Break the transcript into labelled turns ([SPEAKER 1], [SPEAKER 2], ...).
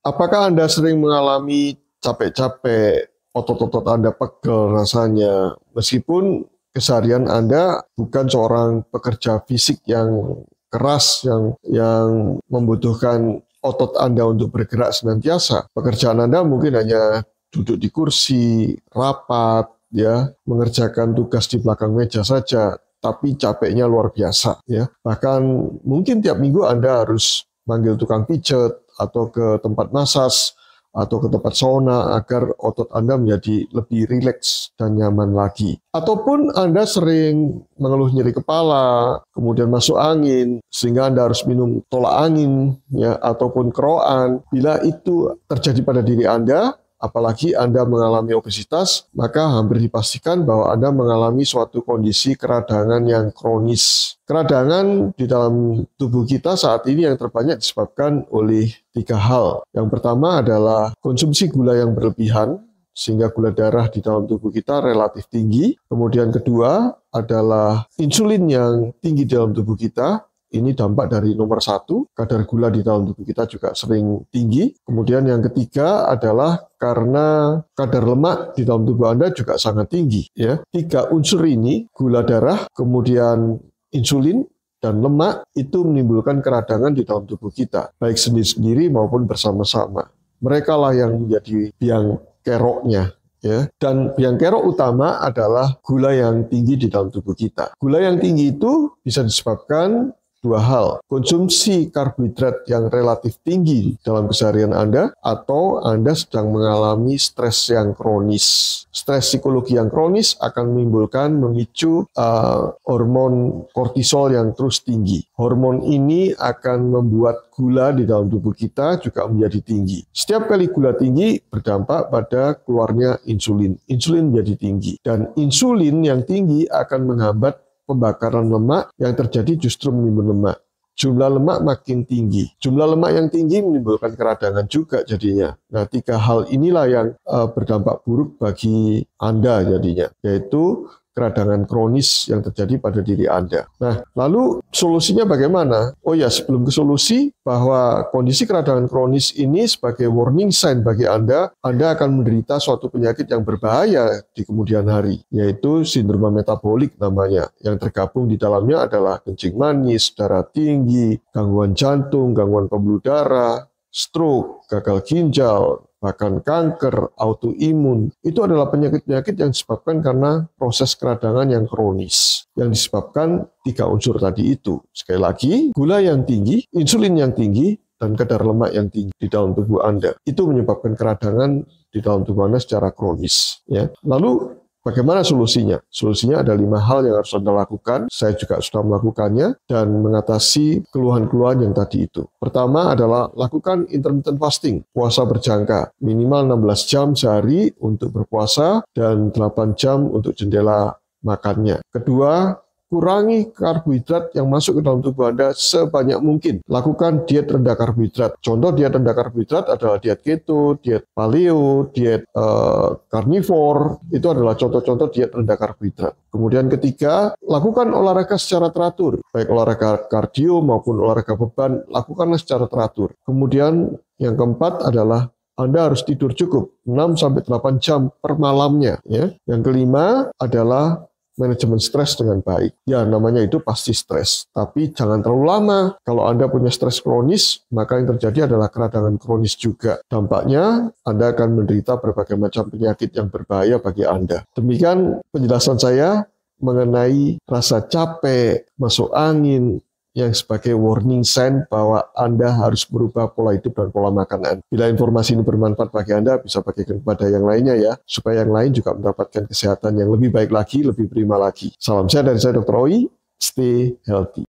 [SPEAKER 1] Apakah Anda sering mengalami capek-capek, otot-otot Anda pegel rasanya, meskipun keseharian Anda bukan seorang pekerja fisik yang keras yang yang membutuhkan otot Anda untuk bergerak senantiasa. Pekerjaan Anda mungkin hanya duduk di kursi, rapat, ya, mengerjakan tugas di belakang meja saja, tapi capeknya luar biasa, ya. Bahkan mungkin tiap minggu Anda harus manggil tukang pijat atau ke tempat nasas atau ke tempat sauna agar otot Anda menjadi lebih rileks dan nyaman lagi. Ataupun Anda sering mengeluh nyeri kepala, kemudian masuk angin, sehingga Anda harus minum tolak angin, ya, ataupun keroan. Bila itu terjadi pada diri Anda, Apalagi Anda mengalami obesitas, maka hampir dipastikan bahwa Anda mengalami suatu kondisi keradangan yang kronis. Keradangan di dalam tubuh kita saat ini yang terbanyak disebabkan oleh tiga hal. Yang pertama adalah konsumsi gula yang berlebihan, sehingga gula darah di dalam tubuh kita relatif tinggi. Kemudian kedua adalah insulin yang tinggi dalam tubuh kita. Ini dampak dari nomor satu, kadar gula di dalam tubuh kita juga sering tinggi. Kemudian yang ketiga adalah karena kadar lemak di dalam tubuh Anda juga sangat tinggi. Ya, tiga unsur ini, gula darah, kemudian insulin, dan lemak itu menimbulkan keradangan di dalam tubuh kita, baik sendiri-sendiri maupun bersama-sama. Mereka lah yang menjadi biang keroknya. Ya. Dan biang kerok utama adalah gula yang tinggi di dalam tubuh kita. Gula yang tinggi itu bisa disebabkan dua hal, konsumsi karbohidrat yang relatif tinggi dalam keseharian Anda atau Anda sedang mengalami stres yang kronis. Stres psikologi yang kronis akan menimbulkan memicu uh, hormon kortisol yang terus tinggi. Hormon ini akan membuat gula di dalam tubuh kita juga menjadi tinggi. Setiap kali gula tinggi berdampak pada keluarnya insulin. Insulin menjadi tinggi dan insulin yang tinggi akan menghambat pembakaran lemak yang terjadi justru menimbun lemak. Jumlah lemak makin tinggi. Jumlah lemak yang tinggi menimbulkan keradangan juga jadinya. Nah, tiga hal inilah yang uh, berdampak buruk bagi Anda jadinya, yaitu keradangan kronis yang terjadi pada diri Anda. Nah, lalu solusinya bagaimana? Oh ya, sebelum ke solusi, bahwa kondisi keradangan kronis ini sebagai warning sign bagi Anda, Anda akan menderita suatu penyakit yang berbahaya di kemudian hari, yaitu sindroma metabolik namanya. Yang tergabung di dalamnya adalah kencing manis, darah tinggi, gangguan jantung, gangguan pembuluh darah, stroke, gagal ginjal, bahkan kanker, autoimun, itu adalah penyakit-penyakit yang disebabkan karena proses keradangan yang kronis, yang disebabkan tiga unsur tadi itu. Sekali lagi, gula yang tinggi, insulin yang tinggi, dan kadar lemak yang tinggi di dalam tubuh Anda. Itu menyebabkan keradangan di dalam tubuh Anda secara kronis. Ya. Lalu Bagaimana solusinya? Solusinya ada lima hal yang harus Anda lakukan. Saya juga sudah melakukannya dan mengatasi keluhan-keluhan yang tadi itu. Pertama adalah lakukan intermittent fasting, puasa berjangka, minimal 16 jam sehari untuk berpuasa dan 8 jam untuk jendela makannya. Kedua, kurangi karbohidrat yang masuk ke dalam tubuh Anda sebanyak mungkin. Lakukan diet rendah karbohidrat. Contoh diet rendah karbohidrat adalah diet keto, diet paleo, diet uh, Itu adalah contoh-contoh diet rendah karbohidrat. Kemudian ketiga, lakukan olahraga secara teratur. Baik olahraga kardio maupun olahraga beban, lakukanlah secara teratur. Kemudian yang keempat adalah anda harus tidur cukup 6 sampai 8 jam per malamnya ya. Yang kelima adalah manajemen stres dengan baik. Ya, namanya itu pasti stres, tapi jangan terlalu lama. Kalau Anda punya stres kronis, maka yang terjadi adalah keradangan kronis juga. Dampaknya, Anda akan menderita berbagai macam penyakit yang berbahaya bagi Anda. Demikian penjelasan saya mengenai rasa capek, masuk angin, yang sebagai warning sign bahwa Anda harus berubah pola hidup dan pola makanan. Bila informasi ini bermanfaat bagi Anda, bisa bagikan kepada yang lainnya ya, supaya yang lain juga mendapatkan kesehatan yang lebih baik lagi, lebih prima lagi. Salam sehat dari saya Dr. Oi, stay healthy.